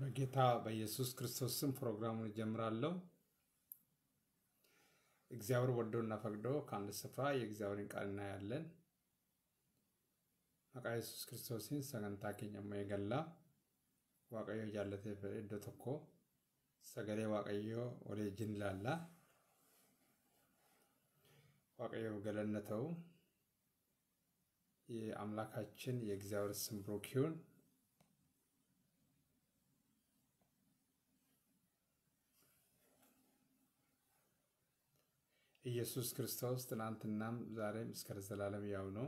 በጌታ በኢየሱስ ክርስቶስ ስም ፕሮግራሙን እጀምራለሁ። እግዚአብሔር ወዶና ፈቅዶ ከአንድ ስፍራ የእግዚአብሔርን ቃል እናያለን። መቃ ኢየሱስ ክርስቶስን ሰገንታ ኬኛሞ የገላ ዋቀዮ ጃለቴ እዶ ሰገሌ ዋቀዮ ወደ ጅን ላላ ዋቀዮ ገለነተው የአምላካችን የእግዚአብሔር ስም ብሩክ ይሁን። ኢየሱስ ክርስቶስ ትናንትናም ዛሬም እስከ ዘላለም ያው ነው።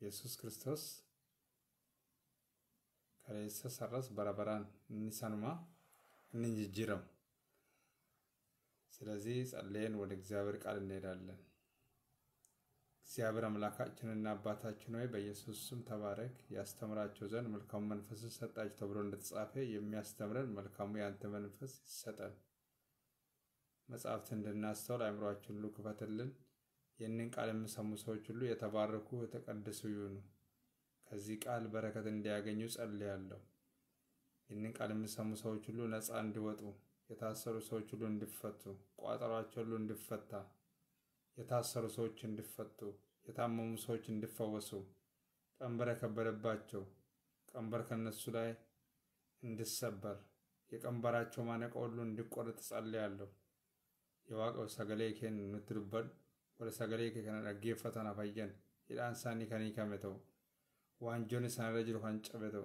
ኢየሱስ ክርስቶስ ከሬሰ ሰረስ በረበራን እንሰኑማ እንንጅጅረው። ስለዚህ ጸለየን ወደ እግዚአብሔር ቃል እንሄዳለን። እግዚአብሔር አምላካችንና አባታችን ሆይ በኢየሱስ ስም ተባረክ። ያስተምራቸው ዘንድ መልካሙ መንፈስን ሰጣቸው ተብሎ እንደተጻፈ የሚያስተምረን መልካሙ የአንተ መንፈስ ይሰጠን። መጽሐፍት እንድናስተውል አእምሯችን ሁሉ ክፈትልን። ይህንን ቃል የምሰሙ ሰዎች ሁሉ የተባረኩ የተቀደሱ ይሁኑ። ከዚህ ቃል በረከት እንዲያገኙ ጸልያለሁ። ይህንን ቃል የምሰሙ ሰዎች ሁሉ ነፃ እንዲወጡ፣ የታሰሩ ሰዎች ሁሉ እንዲፈቱ፣ ቋጠሯቸው ሁሉ እንዲፈታ፣ የታሰሩ ሰዎች እንዲፈቱ፣ የታመሙ ሰዎች እንዲፈወሱ፣ ቀንበር የከበደባቸው ቀንበር ከነሱ ላይ እንዲሰበር፣ የቀንበራቸው ማነቆ ሁሉ እንዲቆረጥ ጸልያለሁ። Waaqayyo sagalee keenya nutti dubbadhu warra sagalee kee kana dhaggeeffatan fayyan hidhaan isaanii kan hiikame ta'u waan joon isaanirra jiru kan cabe ta'u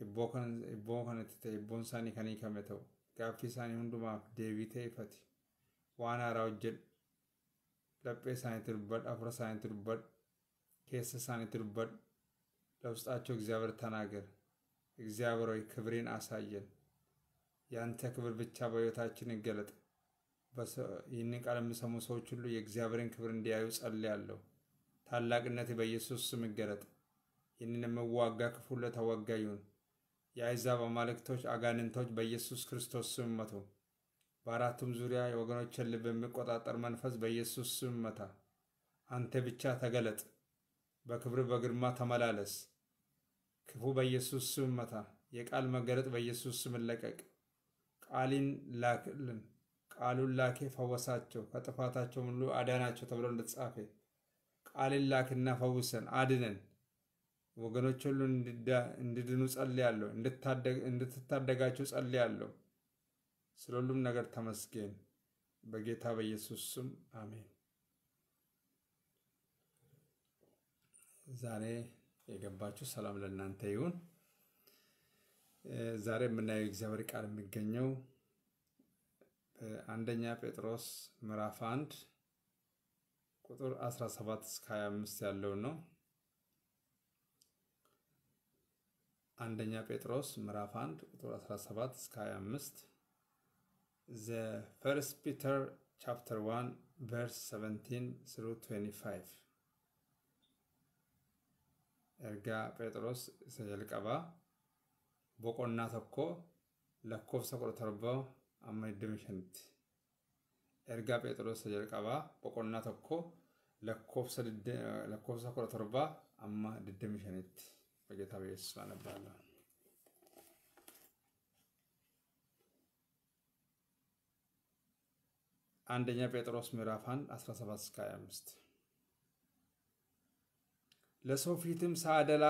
hibboo kanatti ta'e hibboon isaanii kan hiikame ta'u gaaffii isaanii hundumaaf deebii ta'e ifati waan haaraa hojjedhu laphee isaaniitti dubbadhu afura isaaniitti dubbadhu keessa isaaniitti dubbadhu labsaachuu እግዚአብሔር ተናገር kibiriin ሆይ ክብሬን አሳየን ያንተ ክብር ብቻ በሕይወታችን ይገለጥ ይህንን ቃል የሚሰሙ ሰዎች ሁሉ የእግዚአብሔርን ክብር እንዲያዩ ጸልያለሁ። ታላቅነት በኢየሱስ ስም ይገለጥ። ይህንን የምዋጋ ክፉ ለተዋጋ ይሁን። የአሕዛብ አማልክቶች፣ አጋንንቶች በኢየሱስ ክርስቶስ ስም መቱ። በአራቱም ዙሪያ የወገኖችን ልብ የሚቆጣጠር መንፈስ በኢየሱስ ስም መታ። አንተ ብቻ ተገለጥ። በክብር በግርማ ተመላለስ። ክፉ በኢየሱስ ስም መታ። የቃል መገለጥ በኢየሱስ ስም ለቀቅ። ቃሊን ላክልን። ቃሉን ላኬ ፈወሳቸው፣ ከጥፋታቸው ሁሉ አዳናቸው ተብሎ እንደተጻፈ ቃልን ላክና ፈውሰን አድነን ወገኖች ሁሉ እንድድኑ ጸልያለሁ፣ እንድትታደጋቸው ጸልያለሁ። ስለ ሁሉም ነገር ተመስገን። በጌታ በኢየሱስ ስም አሜን። ዛሬ የገባችሁ ሰላም ለእናንተ ይሁን። ዛሬ የምናየው እግዚአብሔር ቃል የሚገኘው አንደኛ ጴጥሮስ ምዕራፍ 1 ቁጥር 17 እስከ 25 ያለውን ነው። አንደኛ ጴጥሮስ ምዕራፍ 1 ቁጥር 17 እስከ 25 ዘ ፈርስት ፒተር ቻፕተር 1 ቨርስ 17 ስሩ 25 ኤርጋ ጴጥሮስ ሰጀልቀባ ቦቆና ተኮ ለኮብሰ ተርበው amma 25 ergaa phexros jalqabaa boqonnaa tokko lakkoofsa 17 amma 25tti በጌታ በኢየሱስ አነባለሁ። አንደኛ ጴጥሮስ ምዕራፍ 1 17 እስከ 25 ለሰው ፊትም ሳደላ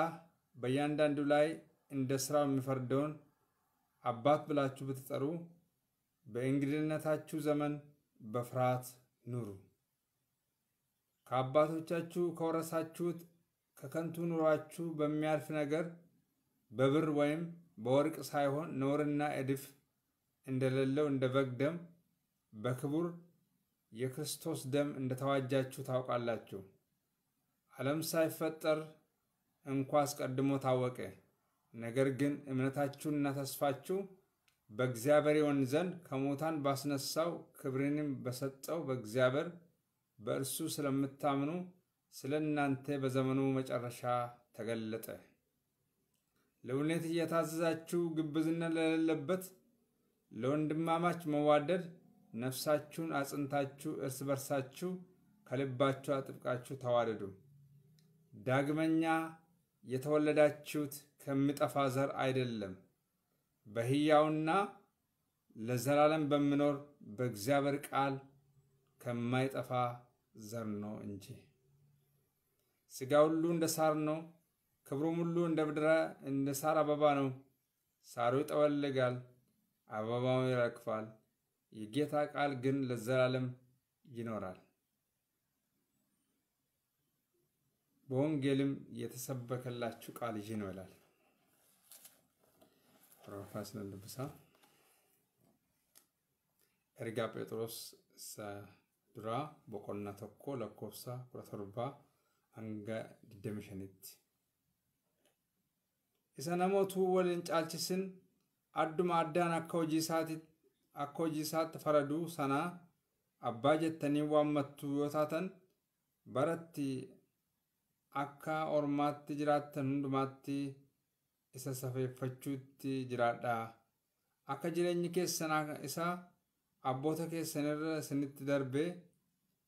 በእያንዳንዱ ላይ እንደ ስራው የሚፈርደውን አባት ብላችሁ ብትጠሩ በእንግድነታችሁ ዘመን በፍርሃት ኑሩ። ከአባቶቻችሁ ከወረሳችሁት ከከንቱ ኑሯችሁ በሚያልፍ ነገር በብር ወይም በወርቅ ሳይሆን ነውርና እድፍ እንደሌለው እንደ በግ ደም በክቡር የክርስቶስ ደም እንደተዋጃችሁ ታውቃላችሁ። ዓለም ሳይፈጠር እንኳ አስቀድሞ ታወቀ። ነገር ግን እምነታችሁና ተስፋችሁ በእግዚአብሔር ይሆን ዘንድ ከሙታን ባስነሳው ክብሬንም በሰጠው በእግዚአብሔር በእርሱ ስለምታምኑ ስለ እናንተ በዘመኑ መጨረሻ ተገለጠ። ለእውነት እየታዘዛችሁ ግብዝነት ለሌለበት ለወንድማማች መዋደድ ነፍሳችሁን አጽንታችሁ እርስ በርሳችሁ ከልባችሁ አጥብቃችሁ ተዋደዱ። ዳግመኛ የተወለዳችሁት ከሚጠፋ ዘር አይደለም በሕያውና ለዘላለም በምኖር በእግዚአብሔር ቃል ከማይጠፋ ዘር ነው እንጂ። ሥጋ ሁሉ እንደ ሳር ነው፣ ክብሩም ሁሉ እንደ ምድረ እንደ ሳር አበባ ነው። ሳሩ ይጠወልጋል፣ አበባው ይረግፋል፣ የጌታ ቃል ግን ለዘላለም ይኖራል። በወንጌልም የተሰበከላችሁ ቃል ይህ ነው ይላል። Professor Lubsa Ergaa Phexros duraa boqonnaa tokko lakkoofsa kudha torbaa hanga 25tti. Isa namootuu waliin caalchisin adduma addaan akka hojii isaatitti akka hojii isaatti faraduu sanaa abbaa jettanii waammattu yoo taatan baratti akka ormaatti jiraattan hundumaatti isa safeeffachuutti jiraadha. akka jireenyi keessanaa isaa abboota keessanirra isinitti darbee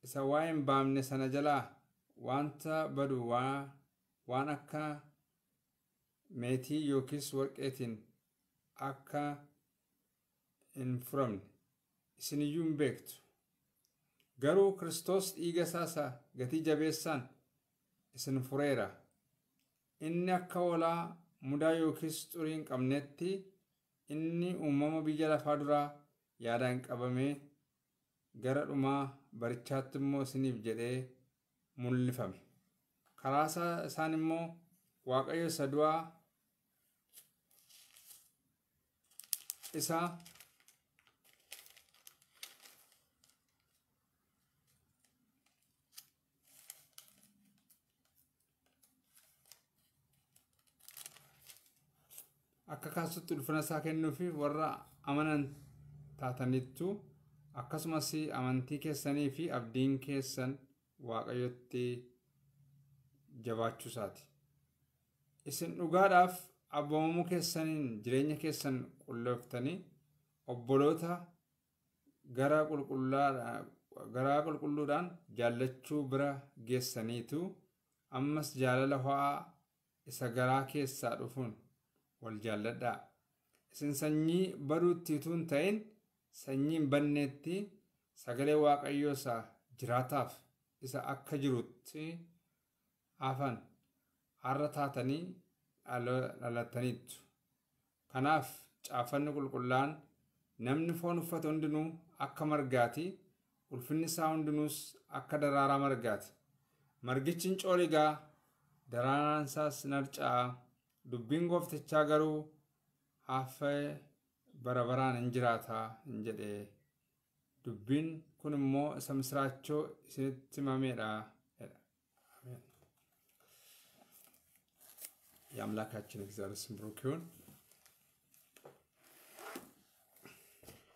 isa waa hin baamne sana jalaa wanta badu waan akka meetii yookiis warqeetiin akka hin furamne iyyuu hin beektu garuu Kiristoos dhiiga isaa gatii jabeessaan isin fureera inni akka olaa mudaa yookiis xurii hin qabnetti inni uumama biyya lafaa duraa yaadaan qabamee gara dhumaa barichaatti immoo isiniif jedhee mul'ifame. Karaa isaan immoo Waaqayyo isa du'aa isaa akka kaasutti ulfina isaa kennuufi warra amanan taatanitu akkasumas amantii keessanii fi abdiin keessan waaqayyotti jabaachuu isaati. Isin dhugaadhaaf abboomamuu keessaniin jireenya keessan qulleeffatanii obboloota gara qulqulluudhaan jaallachuu bira geessaniitu ammas jaalala ho'aa isa garaa keessaa dhufuun. wal jaalladhaa isin sanyii baduuttituun ta'in sanyiin banneetti sagalee waaqayyoo isaa jiraataaf isa akka jirutti afan har'a taatanii dhalattaniittu kanaaf caafanni qulqullaan namni foon uffata hundinuu akka margaati ulfinni isaa hundinuus akka daraaraa margaati margichi hin cooligaa daraaraan isaas narca'a dubbiin gooftichaa garuu bara baraan hin jiraata hin jedhee dubbiin kun immoo isa misraachoo isinitti himameedha. የአምላካችን እግዚአብሔር ስም ብሩክ ይሁን።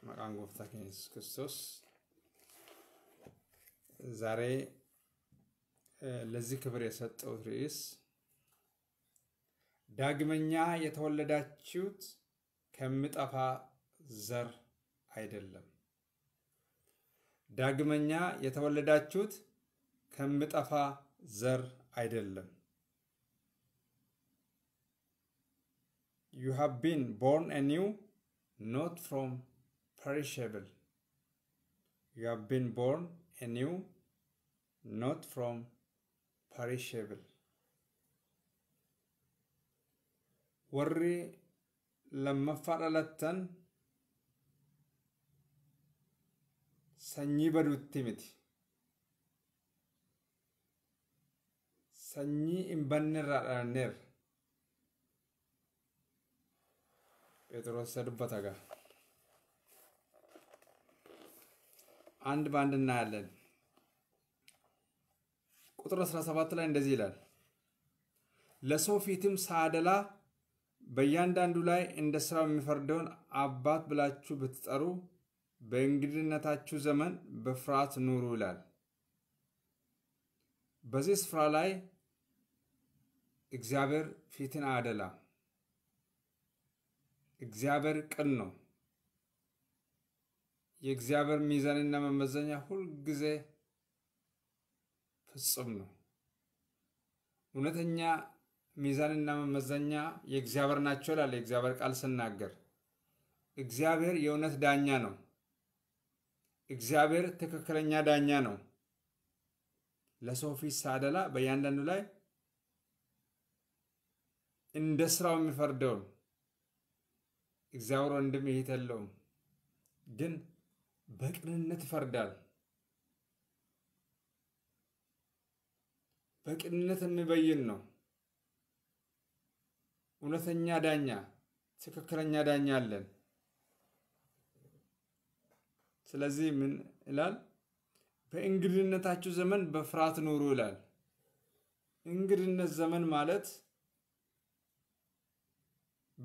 መቃን ጎፍታችን ኢየሱስ ክርስቶስ ዛሬ ለዚህ ክብር የሰጠው ርዕስ ዳግመኛ የተወለዳችሁት ከምጠፋ ዘር አይደለም። ዳግመኛ የተወለዳችሁት ከምጠፋ ዘር አይደለም። ዩ ሃቭ ቢን ቦርን አኒው ኖት ፍሮም ፐሪሸብል ዩ ሃቭ ቢን ቦርን አኒው ኖት ፍሮም ፐሪሸብል warri lammaffaa dhalattan sanyii baduutti miti sanyii hin bannerraa dhalanneerra ጴጥሮስ dubbata ጋ አንድ በአንድ እናያለን። ቁጥር 17 ላይ እንደዚህ ይላል፣ ለሰው ፊትም ሳደላ በእያንዳንዱ ላይ እንደ ሥራው የሚፈርደውን አባት ብላችሁ ብትጠሩ በእንግድነታችሁ ዘመን በፍርሃት ኑሩ ይላል። በዚህ ስፍራ ላይ እግዚአብሔር ፊትን አደላ። እግዚአብሔር ቅን ነው። የእግዚአብሔር ሚዛንና መመዘኛ ሁልጊዜ ፍጹም ነው። እውነተኛ ሚዛንና መመዘኛ የእግዚአብሔር ናቸው ላለ የእግዚአብሔር ቃል ስናገር እግዚአብሔር የእውነት ዳኛ ነው። እግዚአብሔር ትክክለኛ ዳኛ ነው። ለሰው ፊት ሳደላ በእያንዳንዱ ላይ እንደ ስራው የሚፈርደውን እግዚአብሔር ወንድም ይሄት የለውም፣ ግን በቅንነት ይፈርዳል። በቅንነት የሚበይን ነው። እውነተኛ ዳኛ፣ ትክክለኛ ዳኛ አለን። ስለዚህ ምን ይላል? በእንግድነታችሁ ዘመን በፍርሃት ኑሩ ይላል። እንግድነት ዘመን ማለት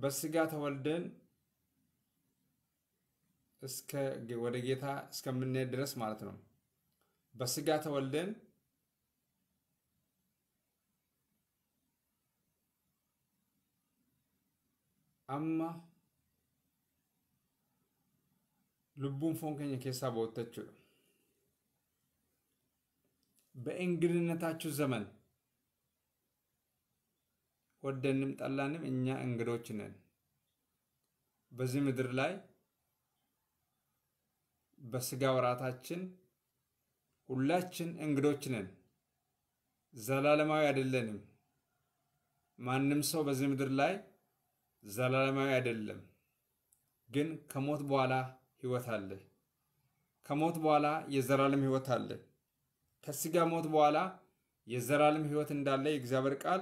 በስጋ ተወልደን እስከ ወደ ጌታ እስከምንሄድ ድረስ ማለት ነው። በስጋ ተወልደን amma lubbuun foon keenya keessaa ba'utti jechuudha. በእንግድነታችሁ ዘመን ወደንም ጠላንም እኛ እንግዶች ነን። በዚህ ምድር ላይ በስጋ ወራታችን ሁላችን እንግዶች ነን፣ ዘላለማዊ አይደለንም። ማንም ሰው በዚህ ምድር ላይ ዘላለማዊ አይደለም፣ ግን ከሞት በኋላ ህይወት አለ። ከሞት በኋላ የዘላለም ህይወት አለ። ከስጋ ሞት በኋላ የዘላለም ህይወት እንዳለ የእግዚአብሔር ቃል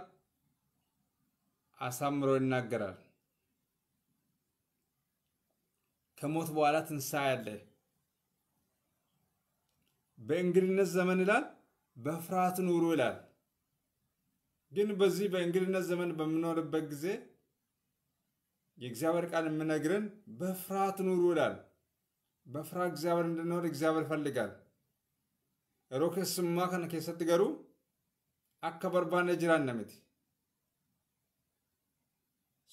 አሳምሮ ይናገራል። ከሞት በኋላ ትንሣኤ አለ። በእንግድነት ዘመን ይላል በፍርሃት ኑሩ ይላል። ግን በዚህ በእንግድነት ዘመን በምኖርበት ጊዜ የእግዚአብሔር ቃል የምነግርን በፍርሃት ኑሩ ይላል። በፍርሃት እግዚአብሔር እንድንሆን እግዚአብሔር ፈልጋል ሮኬስ ማከን ከሰት ገሩ አከበርባነ ጅራን ነምት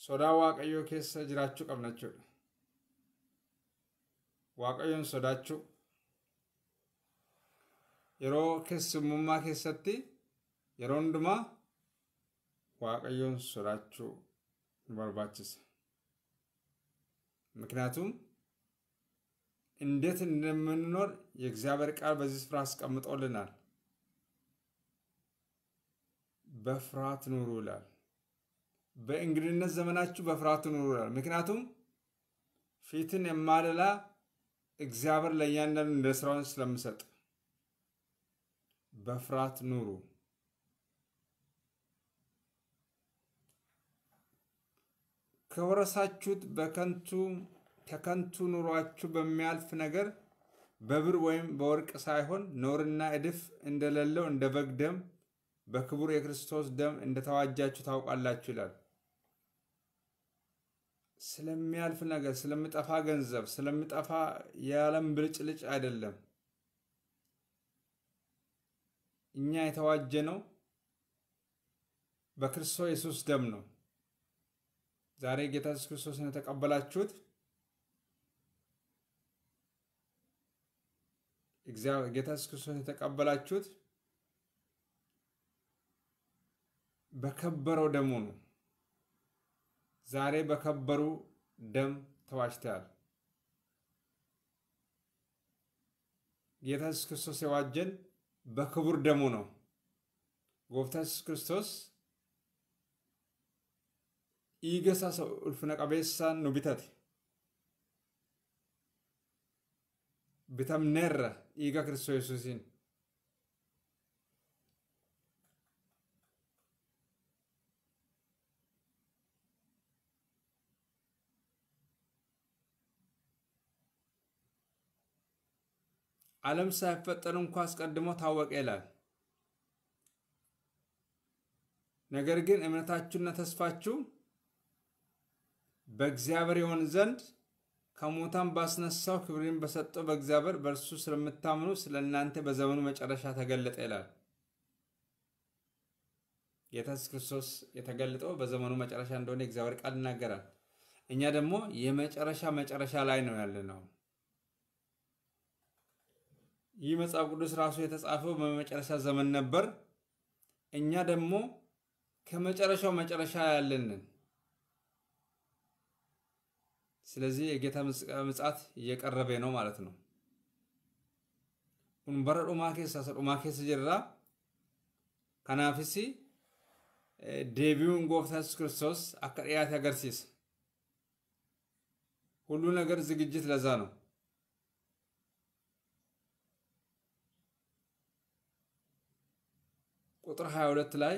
ሶዳ ዋቀዮ ኬሰ ጅራችሁ ቀብናችሁ ዋቀዮን ሶዳችሁ የሮ ኬስ ሙማ ኬሰቲ ዋቀዮን ሶዳችሁ ንበርባችሳ ምክንያቱም እንዴት እንደምንኖር የእግዚአብሔር ቃል በዚህ ስፍራ አስቀምጦልናል። በፍርሃት ኑሩ ይላል። በእንግድነት ዘመናችሁ በፍርሃት ኑሩ ይላል። ምክንያቱም ፊትን የማልላ እግዚአብሔር ለእያንዳንዱ እንደ ስራውን ስለምሰጥ በፍርሃት ኑሩ። ከወረሳችሁት በከንቱ ከከንቱ ኑሯችሁ በሚያልፍ ነገር በብር ወይም በወርቅ ሳይሆን ኖርና እድፍ እንደሌለው እንደ በግ ደም በክቡር የክርስቶስ ደም እንደተዋጃችሁ ታውቃላችሁ ይላል። ስለሚያልፍ ነገር፣ ስለሚጠፋ ገንዘብ፣ ስለሚጠፋ የዓለም ብልጭልጭ አይደለም። እኛ የተዋጀ ነው በክርስቶስ ኢየሱስ ደም ነው። ዛሬ ጌታ ኢየሱስ ክርስቶስን የተቀበላችሁት ጌታ ኢየሱስ ክርስቶስን የተቀበላችሁት በከበረው ደሙ ነው። ዛሬ በከበሩ ደም ተዋጅተዋል። ጌታ ኢየሱስ ክርስቶስ የዋጀን በክቡር ደሙ ነው። ጎብታ ኢየሱስ ክርስቶስ dhiiga isaa ulfina qabeessaan nu bitate. Bitamneerra dhiiga Kiristoos Yesuusiin. ዓለም ሳይፈጠር እንኳ አስቀድሞ ታወቀ ይላል። ነገር ግን እምነታችሁና ተስፋችሁ በእግዚአብሔር የሆን ዘንድ ከሞታን ባስነሳው ክብርን በሰጠው በእግዚአብሔር በእርሱ ስለምታምኑ ስለ እናንተ በዘመኑ መጨረሻ ተገለጠ ይላል። ጌታ ኢየሱስ ክርስቶስ የተገለጠው በዘመኑ መጨረሻ እንደሆነ የእግዚአብሔር ቃል ይናገራል። እኛ ደግሞ የመጨረሻ መጨረሻ ላይ ነው ያለነው። ይህ መጽሐፍ ቅዱስ ራሱ የተጻፈው በመጨረሻ ዘመን ነበር። እኛ ደግሞ ከመጨረሻው መጨረሻ ያለንን ስለዚህ የጌታ ምጻት እየቀረበ ነው ማለት ነው። ኩንበረ ዱማ ኬሳ ዱማ ጀራ ከናፊሲ ዴቢውን ጎፍታ የሱስ ክርስቶስ አካ ያገርሲስ ሁሉ ነገር ዝግጅት ለዛ ነው። ቁጥር 22 ላይ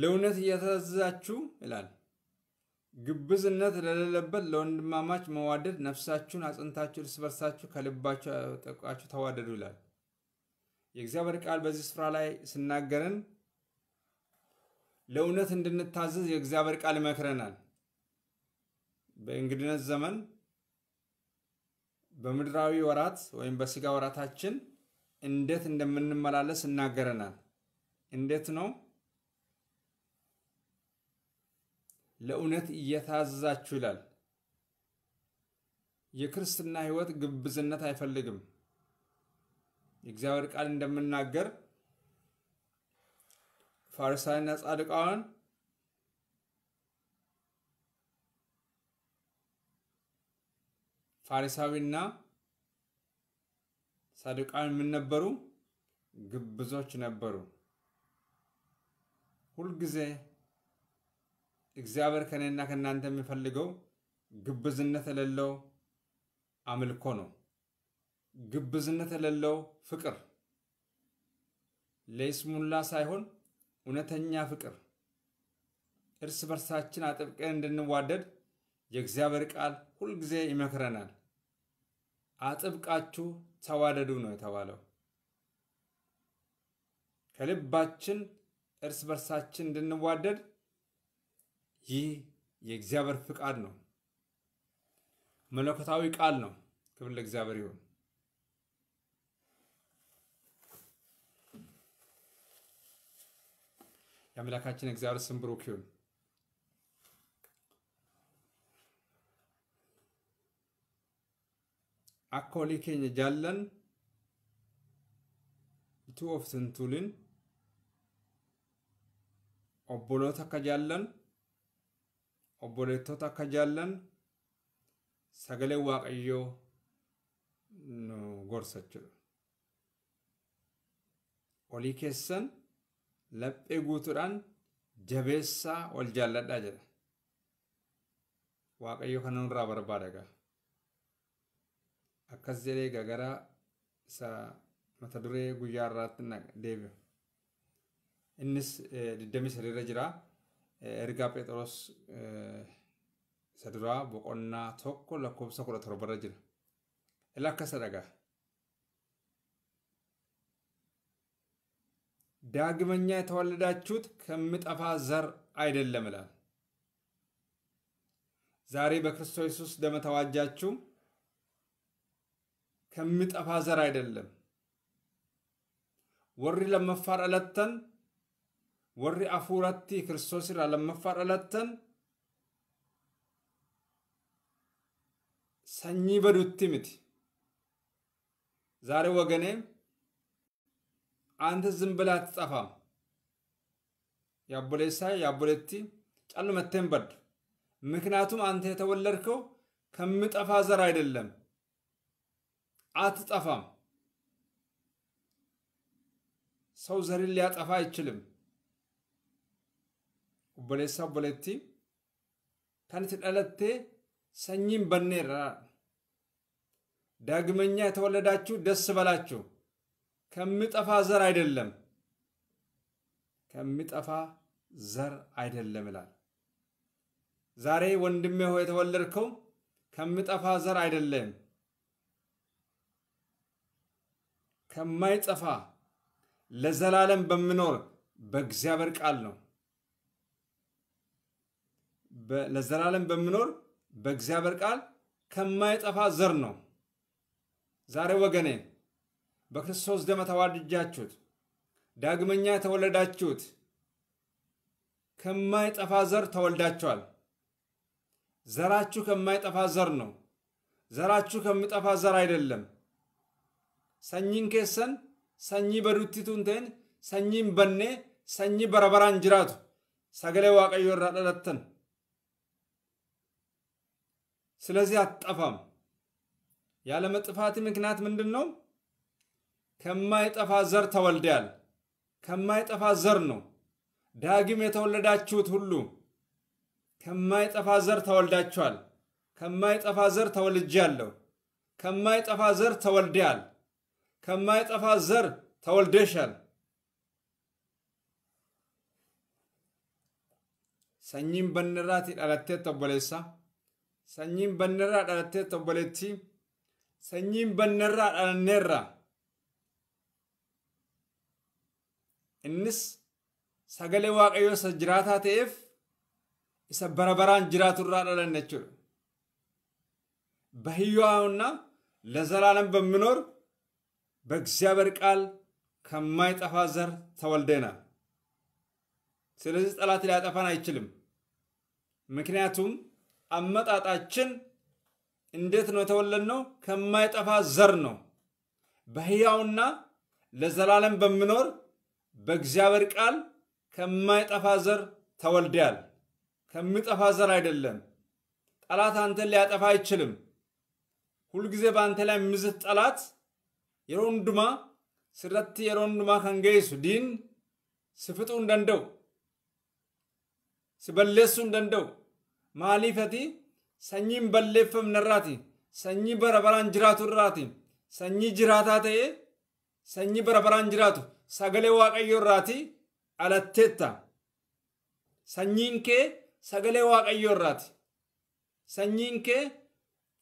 ለእውነት እየታዘዛችሁ ይላል ግብዝነት ለሌለበት ለወንድማማች መዋደድ ነፍሳችሁን አጽንታችሁ እርስ በርሳችሁ ከልባችሁ ጠቃችሁ ተዋደዱ ይላል። የእግዚአብሔር ቃል በዚህ ስፍራ ላይ ስናገረን ለእውነት እንድንታዘዝ የእግዚአብሔር ቃል ይመክረናል። በእንግድነት ዘመን በምድራዊ ወራት ወይም በስጋ ወራታችን እንዴት እንደምንመላለስ እናገረናል። እንዴት ነው ለእውነት እየታዘዛችሁ ይላል። የክርስትና ሕይወት ግብዝነት አይፈልግም። የእግዚአብሔር ቃል እንደምናገር ፋሪሳውያንና ጻድቃውያን ፋሪሳዊና ሳዱቃውያን ምን ነበሩ? ግብዞች ነበሩ ሁልጊዜ እግዚአብሔር ከእኔና ከእናንተ የሚፈልገው ግብዝነት የሌለው አምልኮ ነው። ግብዝነት የሌለው ፍቅር ለይስሙላ ሳይሆን እውነተኛ ፍቅር እርስ በርሳችን አጥብቀን እንድንዋደድ የእግዚአብሔር ቃል ሁልጊዜ ይመክረናል። አጥብቃችሁ ተዋደዱ ነው የተባለው። ከልባችን እርስ በርሳችን እንድንዋደድ ይህ የእግዚአብሔር ፍቃድ ነው፣ መለኮታዊ ቃል ነው። ክብር ለእግዚአብሔር ይሁን። የአምላካችን እግዚአብሔር ስም ብሩክ ይሁን። አኮሊኬኝ ጃለን ኢቱ ኦፍ ስንቱልን ኦቦሎታ ከጃለን obboleettota akka jaallan sagalee waaqayyoo nu gorsa jechuudha. Olii keessan laphee guutuudhaan jabeessaa wal jaalladhaa jedha. Waaqayyo kana nurraa barbaada gaa. Akkas jedhee gagaraa isa mata duree guyyaa irraatti deebi'a. Innis 23 irra jira. ergaa Phexros isa duraa boqonnaa tokko lakkoofsa kudha torba irra jira. Ila akkasa dhagaa. ዳግመኛ የተወለዳችሁት ከሚጠፋ ዘር አይደለም ይላል። ዛሬ በክርስቶስ ኢየሱስ ደም ተዋጃችሁ ከሚጠፋ ዘር አይደለም። Warri lammaffaa dhalattan. warri afuuratti kiristoos irraa lammaffaa dhalattan sanyii badutti miti ዛሬ ወገኔ አንተ ዝም ብለህ አትጠፋም። የአቦሌሳ የአቦሌቲ ጨልመቴን በድ ምክንያቱም አንተ የተወለድከው ከምጠፋ ዘር አይደለም፣ አትጠፋም። ሰው ዘርን ሊያጠፋ አይችልም። obboleessaa obboleetti kan itti dhalattee sanyiin banneerra ዳግመኛ የተወለዳችሁ ደስ በላችሁ ከሚጠፋ ዘር አይደለም ከሚጠፋ ዘር አይደለም ይላል። ዛሬ ወንድሜ ሆይ የተወለድከው ከሚጠፋ ዘር አይደለም፣ ከማይጠፋ ለዘላለም በሚኖር በእግዚአብሔር ቃል ነው። ለዘላለም በምኖር በእግዚአብሔር ቃል ከማይጠፋ ዘር ነው። ዛሬ ወገኔ በክርስቶስ ደመ ተዋድጃችሁት፣ ዳግመኛ የተወለዳችሁት ከማይጠፋ ዘር ተወልዳችኋል። ዘራችሁ ከማይጠፋ ዘር ነው። ዘራችሁ ከሚጠፋ ዘር አይደለም። ሰኝን ኬሰን ሰኝ በዱቲቱንቴን ሰኝን በኔ ሰኝ በረበራን ጅራቱ ሰገሌ ዋቀዮ ረጠለተን ስለዚህ አትጠፋም። ያለመጥፋት ምክንያት ምንድን ነው? ከማይጠፋ ዘር ተወልደያል። ከማይጠፋ ዘር ነው ዳግም የተወለዳችሁት ሁሉ ከማይጠፋ ዘር ተወልዳችኋል። ከማይጠፋ ዘር ተወልጃለሁ። ከማይጠፋ ዘር ተወልደያል። ከማይጠፋ ዘር ተወልደሻል። ሰኝም በንራት dhalatteet obboleessa sanyiin bannarraa dhalattee obboleetti sanyiin bannarraa dhalanneerra innis sagalee waaqayyoo isa jiraataa ta'eef isa bara barabaraan jiraaturraa dhalan jechuudha Bahiyyoo lazalaalan bamminoor በህያውና ለዘላለም kan maayi xafaa zar tawaldeena. ተወልደናል። ስለዚህ xafaan ሊያጠፋን አይችልም። ምክንያቱም አመጣጣችን እንዴት ነው የተወለድነው? ከማይጠፋ ዘር ነው በህያውና ለዘላለም በሚኖር በእግዚአብሔር ቃል ከማይጠፋ ዘር ተወልደያል። ከሚጠፋ ዘር አይደለም። ጠላት አንተን ሊያጠፋ አይችልም። ሁልጊዜ በአንተ ላይ ምዝት ጠላት የሮን ስረት የሮን ከንገይሱ ዲን ስፍጡ እንደንደው ስበሌሱ እንደንደው maaliif sanyiin balleeffamne irraati sanyii barabaraan baraan jiraatu irraati sanyii jiraataa ta'e sanyii barabaraan jiraatu sagalee waaqayyoo irraati alatteetta sanyiin kee sagalee waaqayyoo irraati sanyiin kee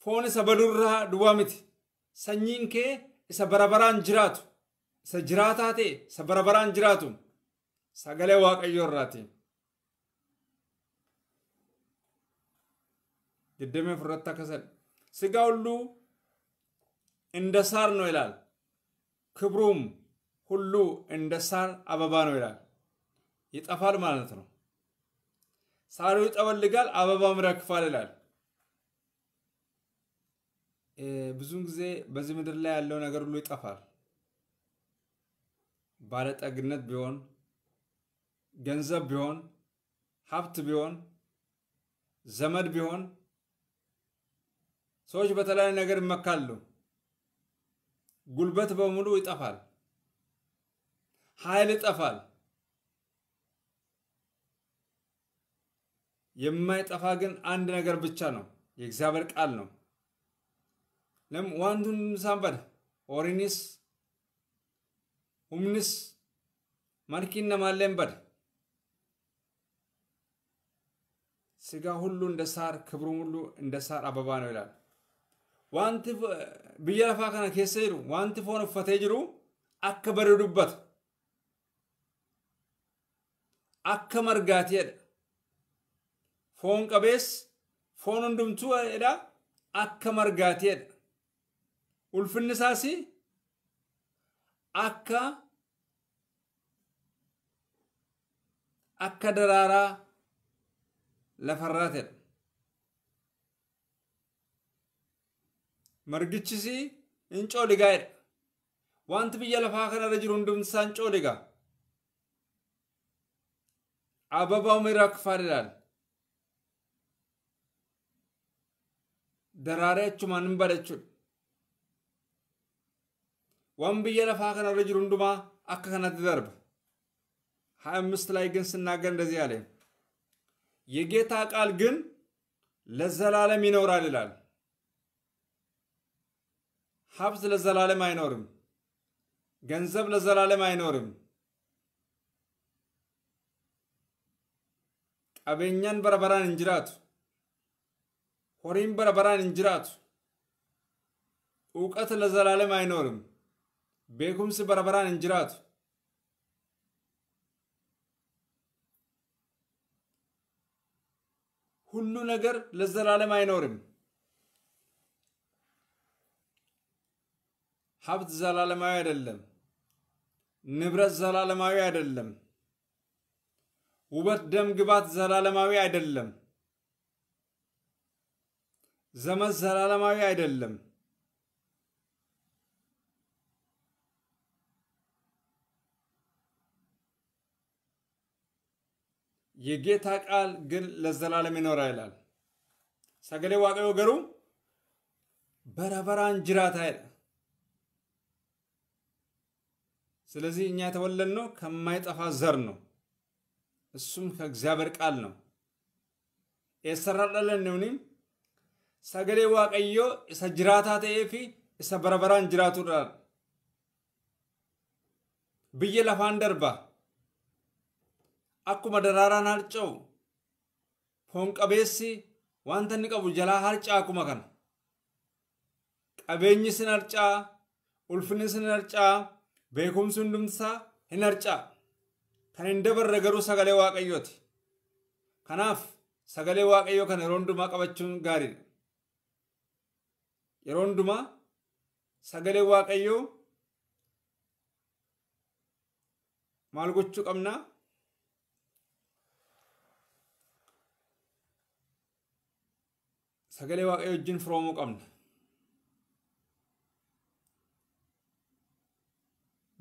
foon isa baduurraa duwwaa miti sanyiin kee isa barabaraan jiraatu isa jiraataa ta'e isa barabaraan jiraatu sagalee waaqayyoo digdamii furratta kasan ስጋ ሁሉ እንደ ሳር ነው ይላል። ክብሩም ሁሉ እንደ ሳር አበባ ነው ይላል። ይጠፋል ማለት ነው። ሳሩ ይጠወልጋል፣ አበባም ረግፋል ይላል። ብዙውን ጊዜ በዚህ ምድር ላይ ያለው ነገር ሁሉ ይጠፋል። ባለጠግነት ቢሆን፣ ገንዘብ ቢሆን፣ ሀብት ቢሆን፣ ዘመድ ቢሆን ሰዎች በተለያዩ ነገር ይመካሉ። ጉልበት በሙሉ ይጠፋል። ኃይል ይጠፋል። የማይጠፋ ግን አንድ ነገር ብቻ ነው፣ የእግዚአብሔር ቃል ነው። ለም ዋንቱን ሳንበድ ኦሪኒስ ሁምንስ ማንኪነ በድ ስጋ ሁሉ እንደ ሳር፣ ክብሩ ሁሉ እንደ ሳር አበባ ነው ይላል። wanti biyya lafaa kana keessa jiru wanti foon uffatee jiru akka bare dubbatu akka margaateedha. Foon qabees foon hundumtuu hundumtuudha akka margaateedha. Ulfinni isaas akka akka daraaraa lafarraa ta'edha. margichisii hin cooligaa'edha. Wanti biyya lafaa kanarra jiru hundumtisaan cooligaa. Ababaa uumee irraa akka faana ilaala. Daraaree achumaan hin bada jechuudha. Waan biyya lafaa kanarra jiru hundumaa akka kanatti darba። ሀያ አምስት ላይ ግን ስናገር እንደዚህ አለ የጌታ ቃል ግን ለዘላለም ይኖራል ይላል። ሀብት ለዘላለም አይኖርም። ገንዘብ ለዘላለም አይኖርም። ቀበኛን በረበራን እንጅራቱ ሆሪን በረበራን እንጅራቱ እውቀት ለዘላለም አይኖርም። ቤኩምስ በረበራን እንጅራቱ ሁሉ ነገር ለዘላለም አይኖርም። ሀብት ዘላለማዊ አይደለም። ንብረት ዘላለማዊ አይደለም። ውበት፣ ደም ግባት ዘላለማዊ አይደለም። ዘመን ዘላለማዊ አይደለም። የጌታ ቃል ግን ለዘላለም ይኖራ ይላል። ሰገሌ ዋቀ ወገሩ በረበራን ጅራታ ስለዚህ እኛ የተወለድ ነው ከማይጠፋ ዘር ነው፣ እሱም ከእግዚአብሔር ቃል ነው። የሰራለን ነውኒ ሰገሌ ዋቀዮ እሰ ጅራታ ተኤፊ እሰ በረበራን ጅራቱ ዳል ብየ ለፋን ደርባ አኩመ ደራራን አልጨው ፎን ቀቤሲ ዋንተኒ ቀቡ ጀላ ሀርጫ አኩመ ከን ቀቤኝ ስን አርጫ ኡልፍኒ beekumsi hundumtisaa hin harca'a. Kan hin dabarre garuu sagalee waaqayyooti. Kanaaf sagalee waaqayyoo kana yeroo hundumaa qabachuun gaariidha. Yeroo hundumaa sagalee waaqayyoo maal gochuu qabnaa? Sagalee waaqayyoo wajjin firoomuu qabna.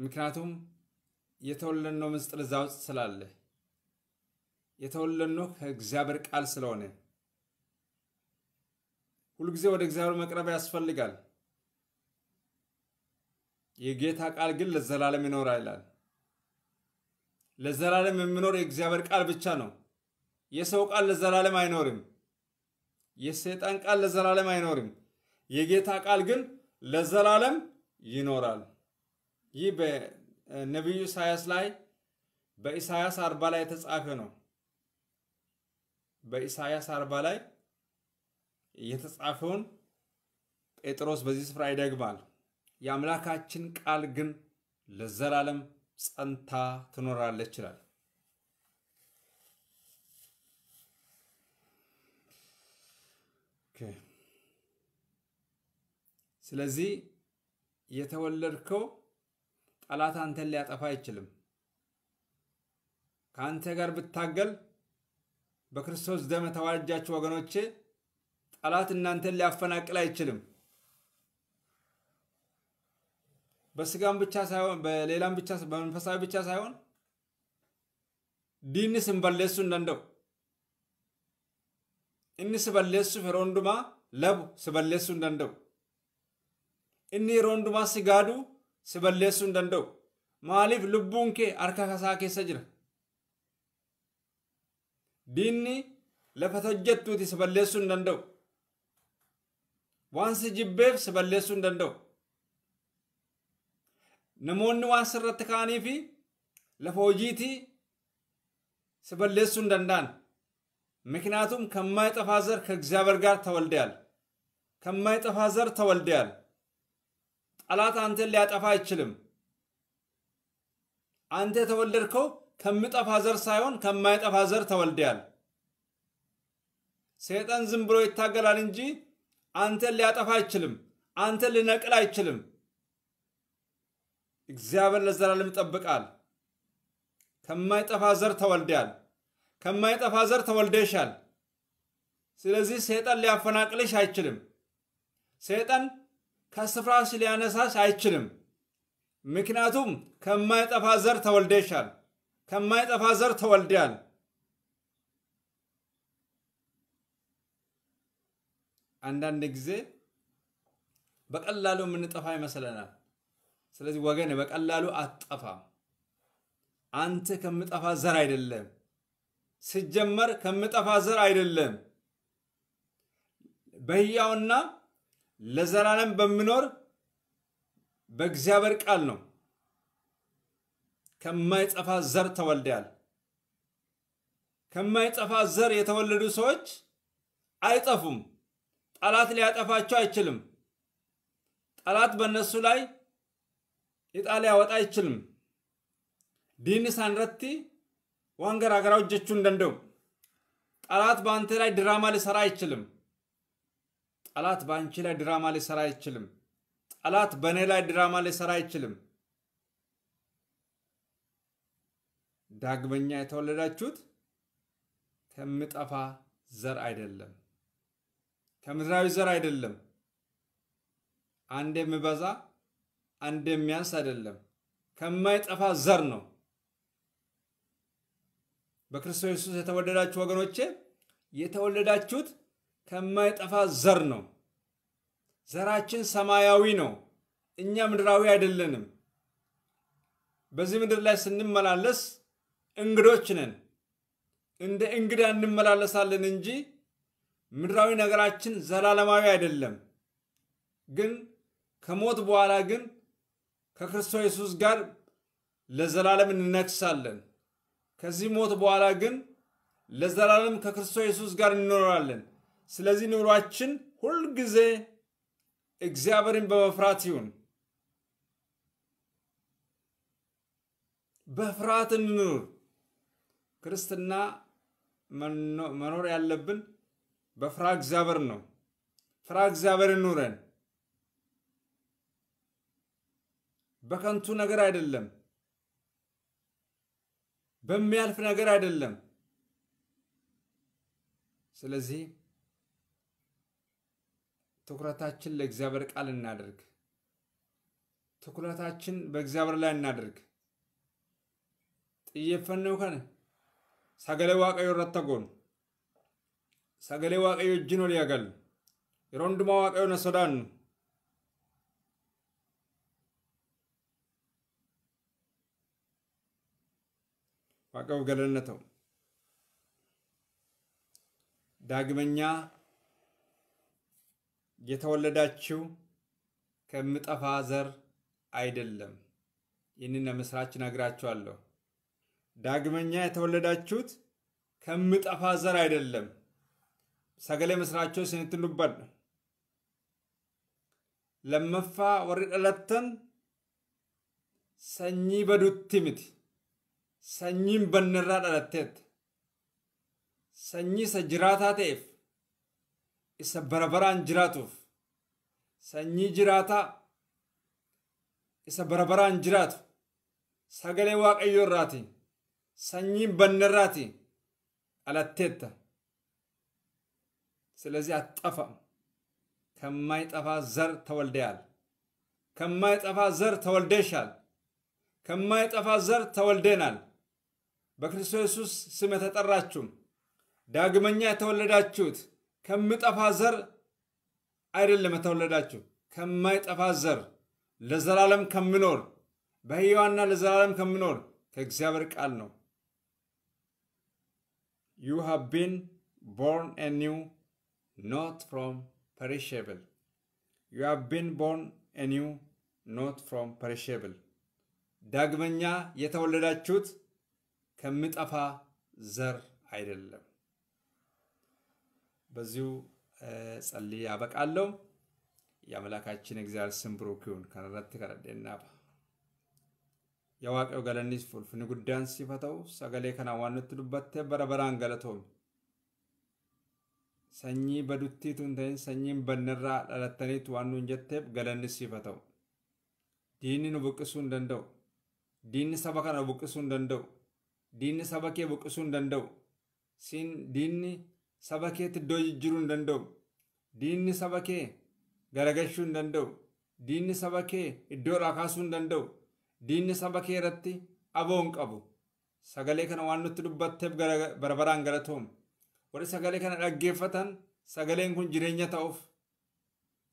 ምክንያቱም የተወለድነው ምስጢር እዛ ውስጥ ስላለ የተወለድነው ከእግዚአብሔር ቃል ስለሆነ ሁልጊዜ ወደ እግዚአብሔር መቅረብ ያስፈልጋል። የጌታ ቃል ግን ለዘላለም ይኖራል ይላል። ለዘላለም የሚኖር የእግዚአብሔር ቃል ብቻ ነው። የሰው ቃል ለዘላለም አይኖርም። የሰይጣን ቃል ለዘላለም አይኖርም። የጌታ ቃል ግን ለዘላለም ይኖራል። ይህ በነቢዩ ኢሳያስ ላይ በኢሳያስ አርባ ላይ የተጻፈ ነው። በኢሳያስ አርባ ላይ የተጻፈውን ጴጥሮስ በዚህ ስፍራ ይደግማል። የአምላካችን ቃል ግን ለዘላለም ጸንታ ትኖራለች ይላል። ስለዚህ የተወለድከው ጠላት አንተን ሊያጠፋ አይችልም። ከአንተ ጋር ብታገል በክርስቶስ ደም ተዋጃችሁ ወገኖቼ ጠላት እናንተን ሊያፈናቅል አይችልም። በስጋም ብቻ ሳይሆን በሌላም ብቻ በመንፈሳዊ ብቻ ሳይሆን ዲንስ እንበሌሱ እንደንደው እኒ ስበለሱ ፍሮንዱማ ለቡ ስበለሱ እንደንደው እኒ ሮንዱማ ሲጋዱ si balleessuu hin danda'u maaliif lubbuun kee harka kasaa keessa jira diinni lafa tajjattuuti si balleessuu hin danda'u waan si jibbeef si balleessuu hin danda'u namoonni waan sirratti ka'anii fi lafa hojiitii si balleessuu hin danda'an kan maayi xafaa ምክንያቱም ከማይጠፋ ዘር ከእግዚአብሔር ጋር ተወልደያል ከማይጠፋ ዘር ተወልደያል ጠላት አንተን ሊያጠፋ አይችልም። አንተ የተወለድከው ከምጠፋ ዘር ሳይሆን ከማይጠፋ ዘር ተወልደያል። ሰይጣን ዝም ብሎ ይታገላል እንጂ አንተን ሊያጠፋ አይችልም። አንተን ሊነቅል አይችልም። እግዚአብሔር ለዘላለም ይጠብቃል። ከማይጠፋ ዘር ተወልደያል። ከማይጠፋ ዘር ተወልደሻል። ስለዚህ ሰይጣን ሊያፈናቅልሽ አይችልም። ሰይጣን ከስፍራ ሊያነሳሽ አይችልም። ምክንያቱም ከማይጠፋ ዘር ተወልደሻል፣ ከማይጠፋ ዘር ተወልደያል። አንዳንድ ጊዜ በቀላሉ የምንጠፋ ይመስለናል። ስለዚህ ወገን በቀላሉ አትጠፋ። አንተ ከምጠፋ ዘር አይደለም፣ ሲጀመር ከምጠፋ ዘር አይደለም በህያውና ለዘላለም በሚኖር በእግዚአብሔር ቃል ነው። ከማይጠፋ ዘር ተወልደያል። ከማይጠፋ ዘር የተወለዱ ሰዎች አይጠፉም። ጠላት ሊያጠፋቸው አይችልም። ጠላት በእነሱ ላይ ዕጣ ሊያወጣ አይችልም። ዲን ሳንረቲ ዋንገር አገራው እጆቹ እንደንደው ጠላት በአንተ ላይ ድራማ ሊሰራ አይችልም። ጠላት በአንቺ ላይ ድራማ ሊሰራ አይችልም። ጠላት በእኔ ላይ ድራማ ሊሰራ አይችልም። ዳግመኛ የተወለዳችሁት ከምጠፋ ዘር አይደለም፣ ከምድራዊ ዘር አይደለም። አንድ የሚበዛ አንድ የሚያንስ አይደለም፣ ከማይጠፋ ዘር ነው። በክርስቶስ ኢየሱስ የተወለዳችሁ ወገኖቼ የተወለዳችሁት ከማይጠፋ ዘር ነው። ዘራችን ሰማያዊ ነው። እኛ ምድራዊ አይደለንም። በዚህ ምድር ላይ ስንመላለስ እንግዶች ነን። እንደ እንግዳ እንመላለሳለን እንጂ ምድራዊ ነገራችን ዘላለማዊ አይደለም። ግን ከሞት በኋላ ግን ከክርስቶስ ኢየሱስ ጋር ለዘላለም እንነግሳለን። ከዚህ ሞት በኋላ ግን ለዘላለም ከክርስቶስ ኢየሱስ ጋር እንኖራለን። ስለዚህ ኑሯችን ሁልጊዜ እግዚአብሔርን በመፍራት ይሁን። በፍርሃት እንኑር። ክርስትና መኖር ያለብን በፍራ እግዚአብሔር ነው። ፍራ እግዚአብሔር ኑረን፣ በከንቱ ነገር አይደለም፣ በሚያልፍ ነገር አይደለም። ስለዚህ ትኩረታችን ለእግዚአብሔር ቃል እናደርግ። ትኩረታችን በእግዚአብሔር ላይ እናደርግ። ጥየፈነው ከነ ሰገሌ ዋቀዮ ረተጎን ሰገሌ ዋቀዮ እጅኖ ሊያገል የሮንዱማ ዋቀዮ ነሶዳን ዋቀው ገለነተው ዳግመኛ የተወለዳችው ከምጠፋ ዘር አይደለም። ይህንን ለምስራች ነግራችኋለሁ። ዳግመኛ የተወለዳችሁት ከምጠፋ ዘር አይደለም። ሰገሌ ምስራቾች ስንትሉበት ለመፋ ወሪ ሰኚ በዱቲ ምት ሰኚም በንራ ደለቴት ሰኚ ሰጅራታ isa bara baraan jiraatuuf sanyii jiraataa isa bara baraan jiraatu sagalee waaqayyoo irraati sanyii banna irraati alatteetta atxafa ስለዚህ አትጠፋም ከማይጠፋ ዘር ተወልደያል ከማይጠፋ ዘር ተወልደሻል xafaa zar tawaldeenaal በክርስቶስ ኢየሱስ ስም የተጠራችሁ ዳግመኛ የተወለዳችሁት ከምጠፋ ዘር አይደለም የተወለዳችሁ፣ ከማይጠፋ ዘር ለዘላለም ከምኖር በህዋና ለዘላለም ከምኖር ከእግዚአብሔር ቃል ነው። ዩ ሃቭ ቢን ቦርን ኒው ኖት ፍሮም ፐሪሽብል ዩ ሃቭ ቢን ቦርን ኒው ኖት ፍሮም ፐሪሽብል ዳግመኛ የተወለዳችሁት ከምጠፋ ዘር አይደለም። በዚሁ ጸል ያበቃለው የአምላካችን እግዚአብሔር ስም ብሩክ ይሁን። ከነረት ከረዴና የዋቀው ገለኒስ ፉልፍኒ ጉዳን ሲፈተው ሰገሌ ከናዋንት ዱበት በረበራን ገለቶም ሰኚ በዱቲ ቱንተን ሰኚን በነራ ለለተኔት ዋኑ እንጀቴ ገለኒስ ሲፈተው ዲኒ ነው ብቅሱ እንደንደው ዲኒ ሰበከ ነው ብቅሱ እንደንደው ዲኒ ሰበኬ ብቅሱ እንደንደው ሲን ዲኒ sabakeet keetti iddoo hindandau hin danda'u. Diinni saba kee garagalchuu hin danda'u. Diinni saba kee iddoodhaa danda'u. Diinni irratti aboo hin qabu. Sagalee kana waan nutti dubbatteef barbaraan galatoom. Warri sagalee kana dhaggeeffatan sagaleen kun jireenya ta'uuf.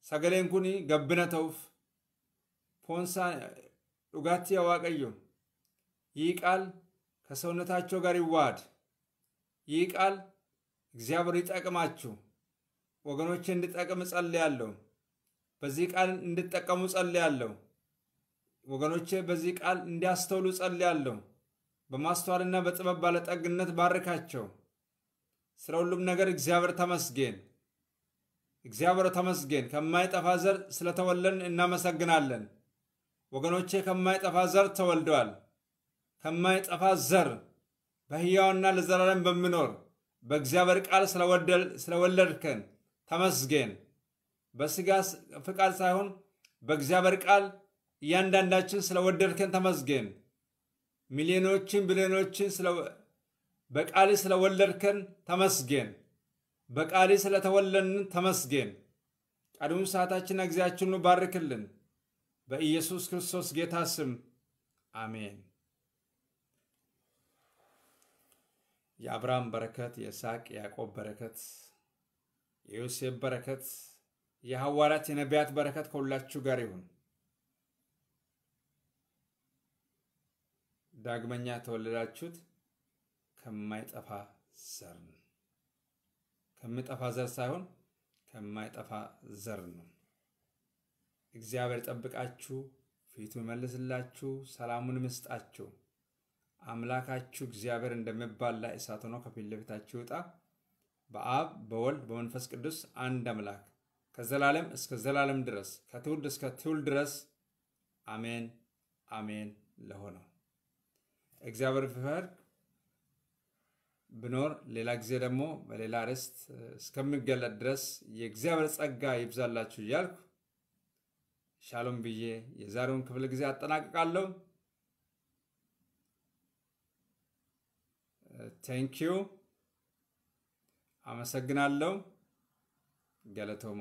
Sagaleen kun gabbina ta'uuf. Foonsaa dhugaatti yaa Waaqayyo. Yii qaal ka ሰውነታቸው እግዚአብሔር ይጠቅማችሁ። ወገኖች እንድጠቅም እጸልያለሁ። በዚህ ቃል እንድጠቀሙ ጸልያለሁ። ወገኖቼ በዚህ ቃል እንዲያስተውሉ ጸልያለሁ። በማስተዋልና በጥበብ ባለጠግነት ባርካቸው። ስለ ሁሉም ነገር እግዚአብሔር ተመስገን። እግዚአብሔር ተመስገን። ከማይጠፋ ዘር ስለተወለን እናመሰግናለን። ወገኖቼ ከማይጠፋ ዘር ተወልደዋል። ከማይጠፋ ዘር በሕያውና ለዘላለም በሚኖር በእግዚአብሔር ቃል ስለወለድከን ተመስገን። በስጋ ፍቃድ ሳይሆን በእግዚአብሔር ቃል እያንዳንዳችን ስለወደድከን ተመስገን። ሚሊዮኖችን ቢሊዮኖችን በቃል ስለወለድከን ተመስገን። በቃል ስለተወለድን ተመስገን። ቀድሞ ሰዓታችን እግዚአችን ባርክልን። በኢየሱስ ክርስቶስ ጌታ ስም አሜን። የአብርሃም በረከት፣ የይስሐቅ የያዕቆብ በረከት፣ የዮሴፍ በረከት፣ የሐዋርያት የነቢያት በረከት ከሁላችሁ ጋር ይሁን። ዳግመኛ ተወለዳችሁት ከማይጠፋ ዘር ነው። ከሚጠፋ ዘር ሳይሆን ከማይጠፋ ዘር ነው። እግዚአብሔር ጠብቃችሁ፣ ፊቱ ይመልስላችሁ፣ ሰላሙን ምስጣችሁ። አምላካችሁ እግዚአብሔር እንደሚባላ እሳት ሆኖ ከፊት ለፊታችሁ ይውጣ። በአብ በወልድ በመንፈስ ቅዱስ አንድ አምላክ ከዘላለም እስከ ዘላለም ድረስ ከትውልድ እስከ ትውልድ ድረስ አሜን አሜን። ለሆነው እግዚአብሔር ፍፈር ብኖር ሌላ ጊዜ ደግሞ በሌላ ርዕስት እስከሚገለጥ ድረስ የእግዚአብሔር ጸጋ ይብዛላችሁ እያልኩ ሻሎም ብዬ የዛሬውን ክፍለ ጊዜ አጠናቅቃለሁ። ቴንኪዩ አመሰግናለሁ ገለቶማ